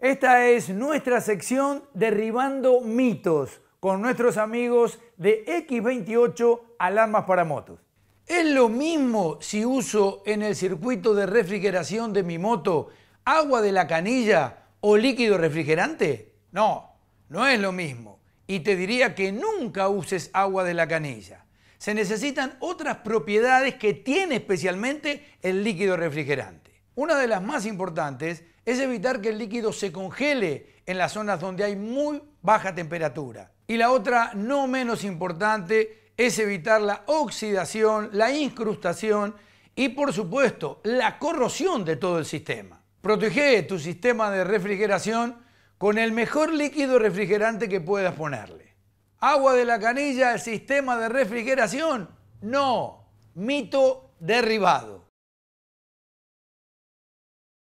Esta es nuestra sección Derribando mitos con nuestros amigos de X28 Alarmas para Motos. ¿Es lo mismo si uso en el circuito de refrigeración de mi moto agua de la canilla o líquido refrigerante? No, no es lo mismo. Y te diría que nunca uses agua de la canilla. Se necesitan otras propiedades que tiene especialmente el líquido refrigerante. Una de las más importantes es evitar que el líquido se congele en las zonas donde hay muy baja temperatura. Y la otra, no menos importante, es evitar la oxidación, la incrustación y por supuesto la corrosión de todo el sistema. Protege tu sistema de refrigeración con el mejor líquido refrigerante que puedas ponerle. ¿Agua de la canilla el sistema de refrigeración? No, mito derribado.